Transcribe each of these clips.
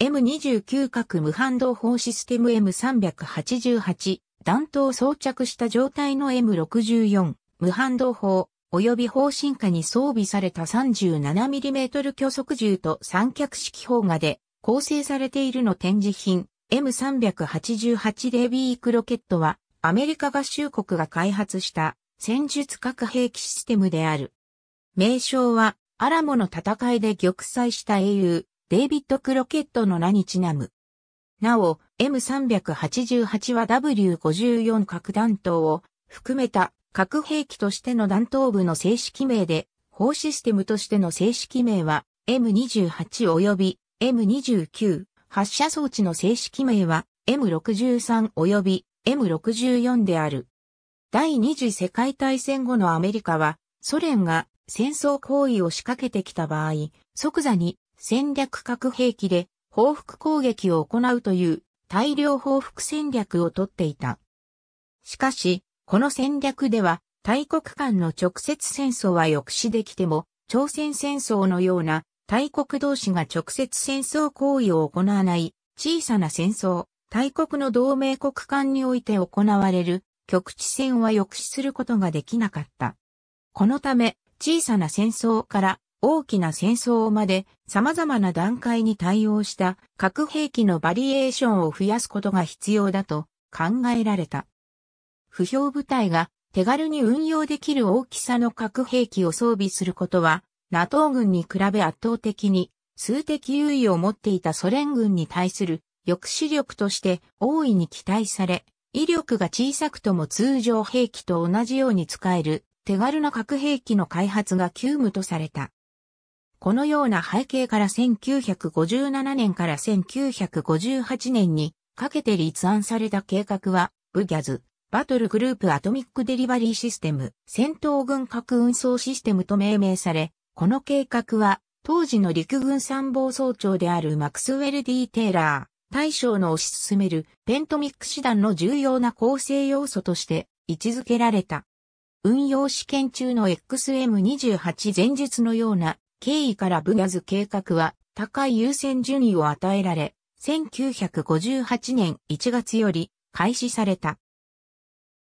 M29 核無反動砲システム M388 弾頭装着した状態の M64 無反動砲及び砲進化に装備された 37mm 巨速銃と三脚式砲画で構成されているの展示品 m 3 8 8ビークロケットはアメリカ合衆国が開発した戦術核兵器システムである。名称はアラモの戦いで玉砕した英雄デイビッド・クロケットの名にちなむ。なお、M388 は W54 核弾頭を含めた核兵器としての弾頭部の正式名で、砲システムとしての正式名は M28 及び M29、発射装置の正式名は M63 及び M64 である。第二次世界大戦後のアメリカは、ソ連が戦争行為を仕掛けてきた場合、即座に戦略核兵器で報復攻撃を行うという大量報復戦略をとっていた。しかし、この戦略では大国間の直接戦争は抑止できても、朝鮮戦争のような大国同士が直接戦争行為を行わない小さな戦争、大国の同盟国間において行われる局地戦は抑止することができなかった。このため、小さな戦争から大きな戦争まで様々な段階に対応した核兵器のバリエーションを増やすことが必要だと考えられた。不評部隊が手軽に運用できる大きさの核兵器を装備することは、NATO 軍に比べ圧倒的に数的優位を持っていたソ連軍に対する抑止力として大いに期待され、威力が小さくとも通常兵器と同じように使える手軽な核兵器の開発が急務とされた。このような背景から1957年から1958年にかけて立案された計画は、ブギャズ、バトルグループアトミックデリバリーシステム、戦闘軍核運送システムと命名され、この計画は、当時の陸軍参謀総長であるマクスウェル・ディ・テイラー、大将の推し進めるペントミック師団の重要な構成要素として位置づけられた。運用試験中の XM28 前述のような経緯からブガズ計画は高い優先順位を与えられ、1958年1月より開始された。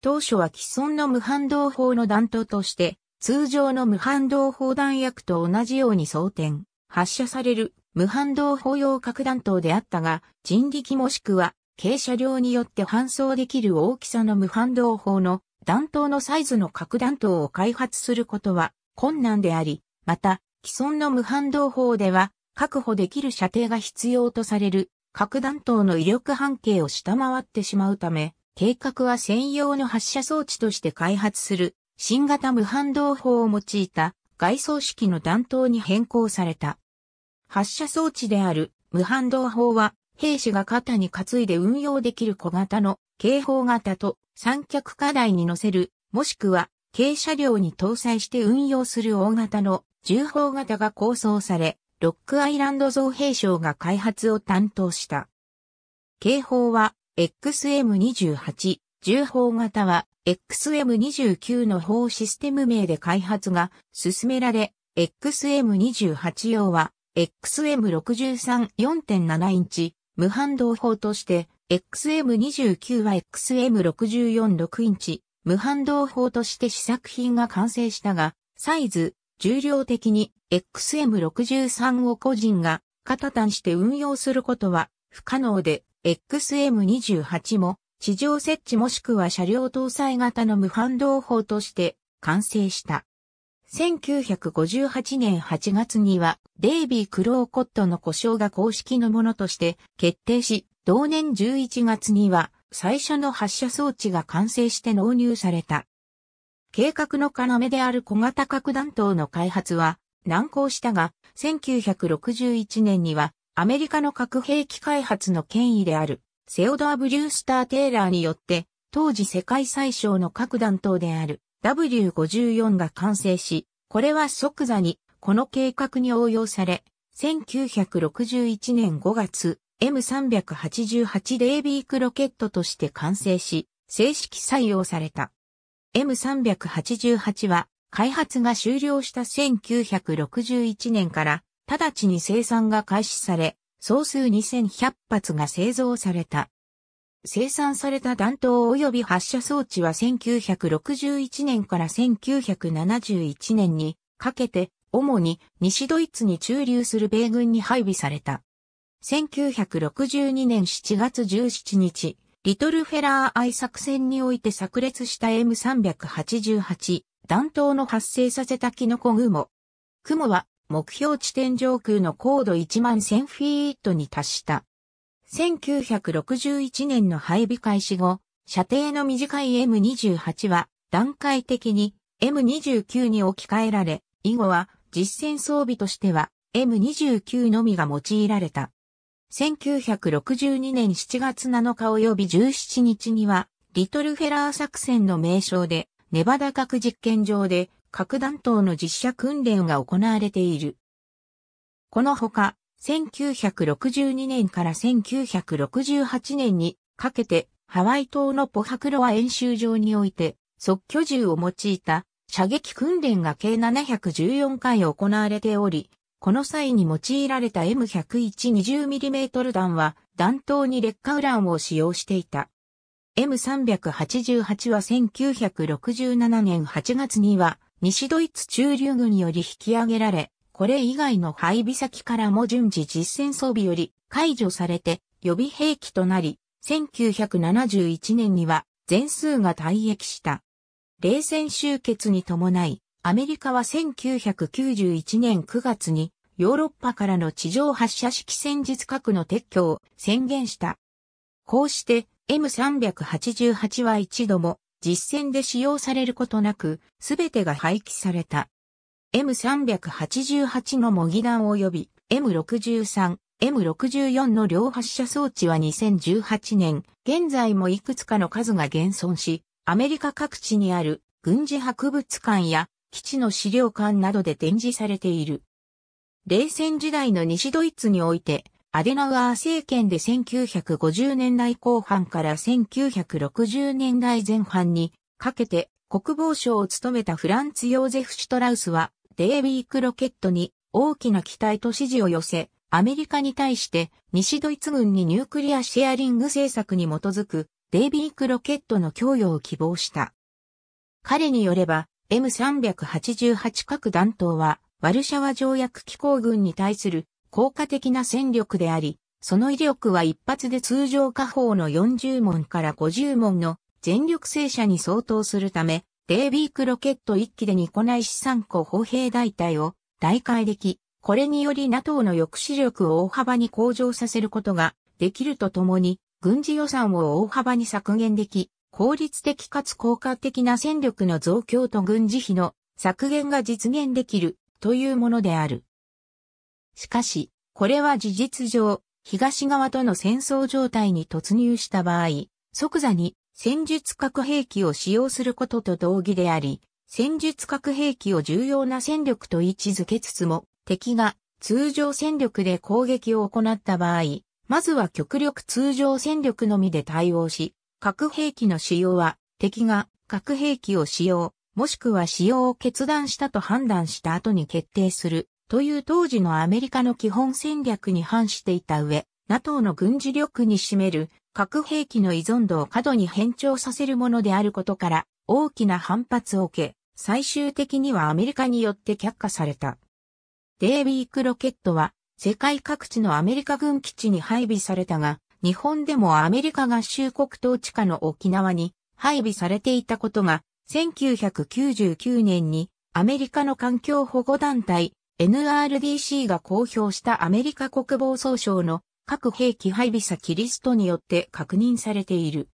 当初は既存の無反動砲の弾頭として、通常の無反動砲弾薬と同じように装填、発射される無反動砲用核弾頭であったが、人力もしくは軽車両によって搬送できる大きさの無反動砲の弾頭のサイズの核弾頭を開発することは困難であり、また、既存の無反動砲では、確保できる射程が必要とされる核弾頭の威力半径を下回ってしまうため、計画は専用の発射装置として開発する新型無反動砲を用いた外装式の弾頭に変更された。発射装置である無反動砲は兵士が肩に担いで運用できる小型の警報型と三脚課題に乗せるもしくは軽車両に搭載して運用する大型の重砲型が構想され、ロックアイランド造兵省が開発を担当した。警報は XM28、重砲型は XM29 の砲システム名で開発が進められ、XM28 用は XM63 4.7インチ無反動砲として、XM29 は XM64 6インチ無反動砲として試作品が完成したが、サイズ、重量的に XM63 を個人が型単して運用することは不可能で、XM28 も地上設置もしくは車両搭載型の無反動砲として完成した。1958年8月にはデイビー・クローコットの故障が公式のものとして決定し、同年11月には最初の発射装置が完成して納入された。計画の要である小型核弾頭の開発は難航したが、1961年にはアメリカの核兵器開発の権威であるセオドア・ブリュースター・テイラーによって当時世界最小の核弾頭である W54 が完成し、これは即座にこの計画に応用され、1961年5月 M388 デイビークロケットとして完成し、正式採用された。M388 は開発が終了した1961年から直ちに生産が開始され、総数2100発が製造された。生産された弾頭及び発射装置は1961年から1971年にかけて、主に西ドイツに駐留する米軍に配備された。1962年7月17日、リトルフェラーアイ作戦において炸裂した M388 弾頭の発生させたキノコ雲。雲は目標地点上空の高度1万1000フィートに達した。1961年の配備開始後、射程の短い M28 は段階的に M29 に置き換えられ、以後は実戦装備としては M29 のみが用いられた。1962年7月7日及び17日には、リトルフェラー作戦の名称で、ネバダ核実験場で核弾頭の実射訓練が行われている。このほか、1962年から1968年にかけて、ハワイ島のポハクロア演習場において、即居銃を用いた射撃訓練が計714回行われており、この際に用いられた M10120mm 弾は弾頭に劣化ウランを使用していた。M388 は1967年8月には西ドイツ中流軍により引き上げられ、これ以外の配備先からも順次実戦装備より解除されて予備兵器となり、1971年には全数が退役した。冷戦終結に伴い、アメリカは1991年9月にヨーロッパからの地上発射式戦術核の撤去を宣言した。こうして M388 は一度も実戦で使用されることなく、すべてが廃棄された。M388 の模擬弾及び M63、M64 の両発射装置は2018年、現在もいくつかの数が現存し、アメリカ各地にある軍事博物館や基地の資料館などで展示されている。冷戦時代の西ドイツにおいて、アデナウアー政権で1950年代後半から1960年代前半にかけて国防省を務めたフランツ・ヨーゼフ・シュトラウスはデイビークロケットに大きな期待と支持を寄せ、アメリカに対して西ドイツ軍にニュークリアシェアリング政策に基づくデイビークロケットの供与を希望した。彼によれば M388 各弾頭は、ワルシャワ条約機構軍に対する効果的な戦力であり、その威力は一発で通常火砲の40門から50門の全力戦車に相当するため、デイビークロケット1機でニコナイ資3個砲兵大隊を大会でき、これにより NATO の抑止力を大幅に向上させることができるとともに、軍事予算を大幅に削減でき、効率的かつ効果的な戦力の増強と軍事費の削減が実現できるというものである。しかし、これは事実上、東側との戦争状態に突入した場合、即座に戦術核兵器を使用することと同義であり、戦術核兵器を重要な戦力と位置づけつつも、敵が通常戦力で攻撃を行った場合、まずは極力通常戦力のみで対応し、核兵器の使用は、敵が核兵器を使用、もしくは使用を決断したと判断した後に決定する、という当時のアメリカの基本戦略に反していた上、NATO の軍事力に占める核兵器の依存度を過度に変調させるものであることから、大きな反発を受け、最終的にはアメリカによって却下された。デイビークロケットは、世界各地のアメリカ軍基地に配備されたが、日本でもアメリカ合衆国統治下の沖縄に配備されていたことが、1999年にアメリカの環境保護団体 NRDC が公表したアメリカ国防総省の核兵器配備先リストによって確認されている。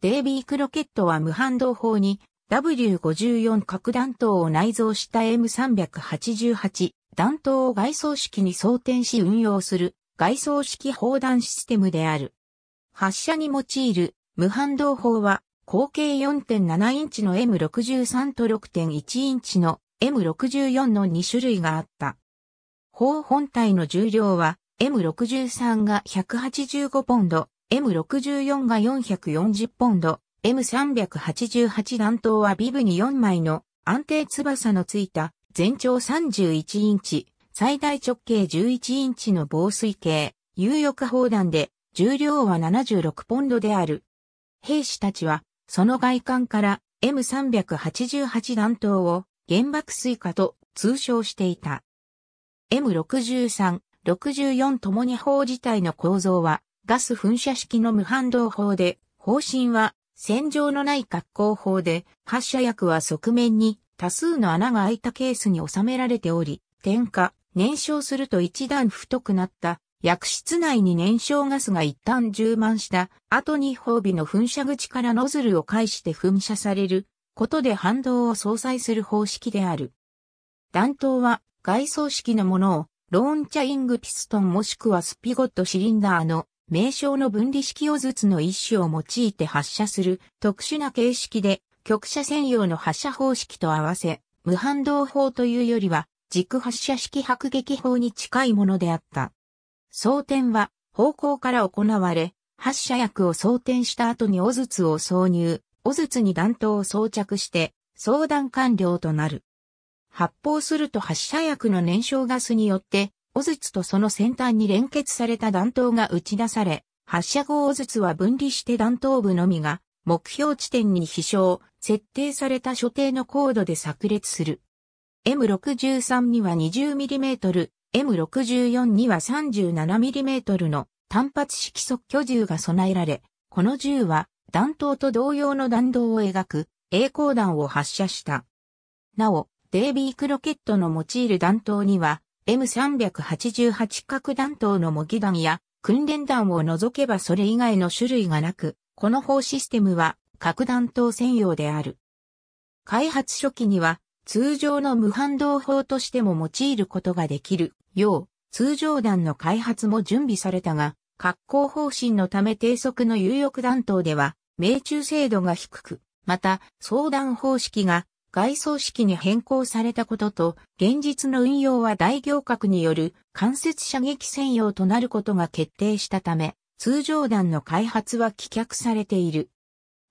デイビークロケットは無反動砲に W54 核弾頭を内蔵した M388 弾頭を外装式に装填し運用する外装式砲弾システムである。発射に用いる無反動砲は、口径4.7インチの M63 と6.1インチの M64 の2種類があった。砲本体の重量は M63 が185ポンド、M64 が440ポンド、M388 弾頭はビブに4枚の安定翼のついた全長31インチ、最大直径11インチの防水系、有翼砲弾で、重量は76ポンドである。兵士たちは、その外観から M388 弾頭を原爆水下と通称していた。M63、64ともに砲自体の構造は、ガス噴射式の無反動砲で、砲身は戦場のない格好砲で、発射薬は側面に多数の穴が開いたケースに収められており、点火、燃焼すると一段太くなった薬室内に燃焼ガスが一旦充満した後に褒美の噴射口からノズルを介して噴射されることで反動を相殺する方式である。弾頭は外装式のものをローンチャイングピストンもしくはスピゴットシリンダーの名称の分離式をずつの一種を用いて発射する特殊な形式で、局射専用の発射方式と合わせ、無反動砲というよりは軸発射式迫撃砲に近いものであった。装填は方向から行われ、発射薬を装填した後にズ筒を挿入、ズツに弾頭を装着して、相談完了となる。発砲すると発射薬の燃焼ガスによって、ズ筒とその先端に連結された弾頭が打ち出され、発射後ズツは分離して弾頭部のみが目標地点に飛翔、設定された所定の高度で炸裂する。M63 には 20mm、M64 には 37mm の単発式速居銃が備えられ、この銃は弾頭と同様の弾道を描く栄光弾を発射した。なお、デイビークロケットの用いる弾頭には M388 核弾頭の模擬弾や訓練弾を除けばそれ以外の種類がなく、この砲システムは核弾頭専用である。開発初期には通常の無反動砲としても用いることができるよう、通常弾の開発も準備されたが、格好方針のため低速の有力弾頭では、命中精度が低く、また、相談方式が外装式に変更されたことと、現実の運用は大行革による間接射撃専用となることが決定したため、通常弾の開発は棄却されている。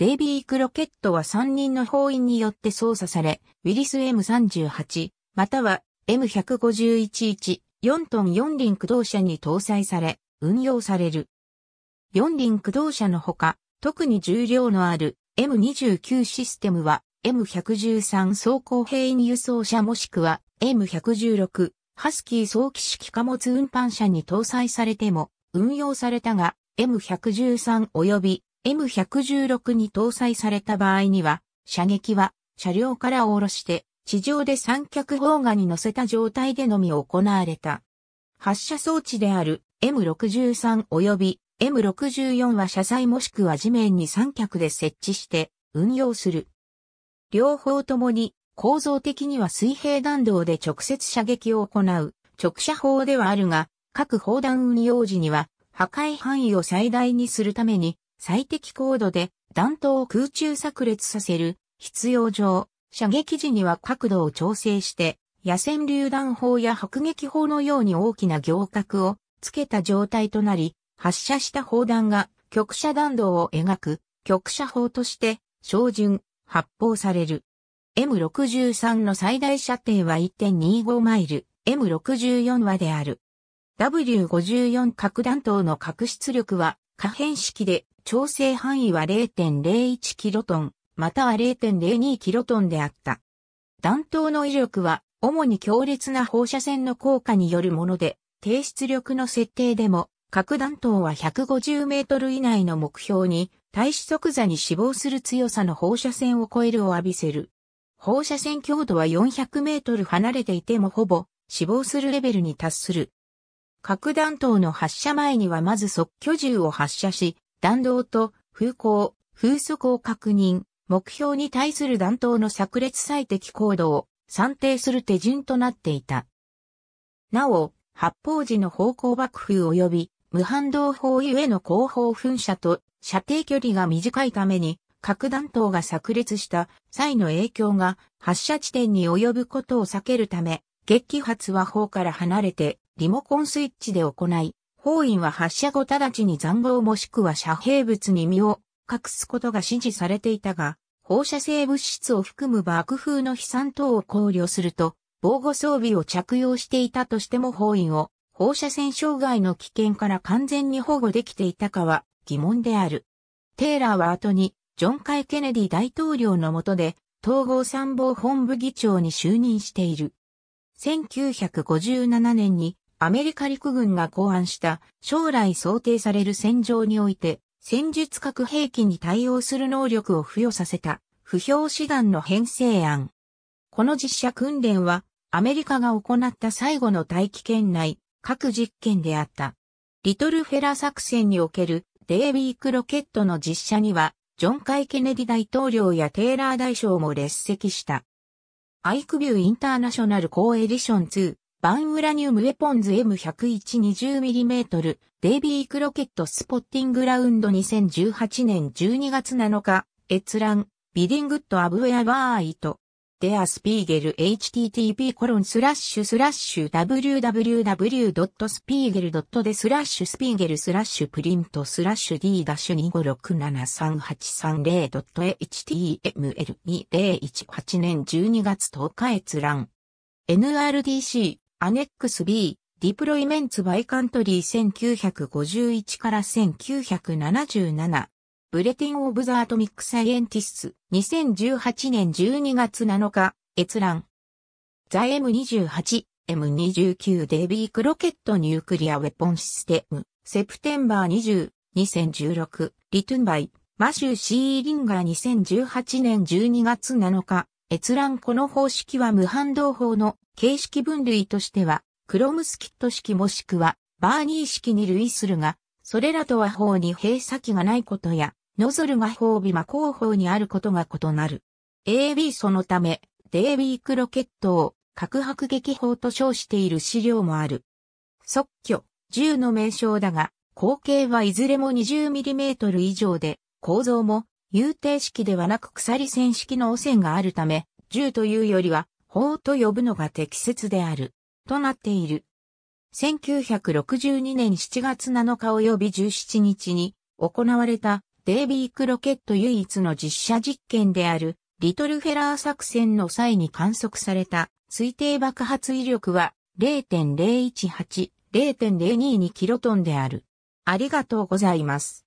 デイビー・クロケットは3人の法員によって操作され、ウィリス M38、または M1511、4トン4輪駆動車に搭載され、運用される。4輪駆動車のほか、特に重量のある M29 システムは M113 装甲兵員輸送車もしくは M116 ハスキー早期式貨物運搬車に搭載されても運用されたが M113 及び M116 に搭載された場合には、射撃は車両から下ろして地上で三脚砲画に乗せた状態でのみ行われた。発射装置である M63 及び M64 は車載もしくは地面に三脚で設置して運用する。両方ともに構造的には水平弾道で直接射撃を行う直射砲ではあるが、各砲弾運用時には破壊範囲を最大にするために最適高度で弾頭を空中炸裂させる必要上、射撃時には角度を調整して、野戦榴弾砲や迫撃砲のように大きな行角をつけた状態となり、発射した砲弾が局射弾道を描く局射砲として照準、発砲される。M63 の最大射程は1.25マイル、M64 はである。W54 核弾頭の核出力は可変式で調整範囲は 0.01kT または 0.02kT であった。弾頭の威力は主に強烈な放射線の効果によるもので、低出力の設定でも核弾頭は150メートル以内の目標に対死即座に死亡する強さの放射線を超えるを浴びせる。放射線強度は400メートル離れていてもほぼ死亡するレベルに達する。核弾頭の発射前にはまず即居銃を発射し、弾道と風向、風速を確認、目標に対する弾頭の炸裂最適行動を算定する手順となっていた。なお、発砲時の方向爆風及び無反動砲ゆえの後方噴射と射程距離が短いために核弾頭が炸裂した際の影響が発射地点に及ぶことを避けるため、撃破発は砲から離れてリモコンスイッチで行い、法院は発射後直ちに残壕もしくは遮蔽物に身を隠すことが指示されていたが、放射性物質を含む爆風の飛散等を考慮すると、防護装備を着用していたとしても法院を放射線障害の危険から完全に保護できていたかは疑問である。テイラーは後に、ジョン・カイ・ケネディ大統領の下で、統合参謀本部議長に就任している。1957年にアメリカ陸軍が考案した将来想定される戦場において戦術核兵器に対応する能力を付与させた不評志願の編成案。この実写訓練はアメリカが行った最後の大気圏内各実験であった。リトルフェラ作戦におけるデイビークロケットの実写にはジョン・カイ・ケネディ大統領やテイラー大将も列席した。アイクビューインターナショナルコーエディション2バンウラニウムウェポンズ M10120mm デイビークロケットスポッティングラウンド2018年12月7日閲覧ビディングッドアブウェアバーイトデアスピーゲル http コロンスラッシュスラッシュ www.spiegel.de スラッシュスピーゲルスラッシュプリントスラッシュ d-25673830.html2018 年12月10日閲覧 NRDC アネックス B、ディプロイメンツバイカントリー1951から1977。ブレティン・オブ・ザ・アトミック・サイエンティス2018年12月7日、閲覧。ザ M28、M29 デビー・クロケット・ニュークリア・ウェポン・システム、セプテンバー20、2016、リトゥンバイ、マシュー・シーリンガー2018年12月7日、閲覧この方式は無反動法の形式分類としては、クロムスキット式もしくは、バーニー式に類するが、それらとは方に閉鎖器がないことや、ノズルが方尾間後方にあることが異なる。AB そのため、デイビークロケットを核迫撃砲と称している資料もある。即挙、銃の名称だが、口径はいずれも 20mm 以上で、構造も、有定式ではなく鎖線式の汚染があるため、銃というよりは法と呼ぶのが適切である、となっている。1962年7月7日及び17日に行われたデイビークロケット唯一の実写実験であるリトルフェラー作戦の際に観測された推定爆発威力は0.018、0.022キロトンである。ありがとうございます。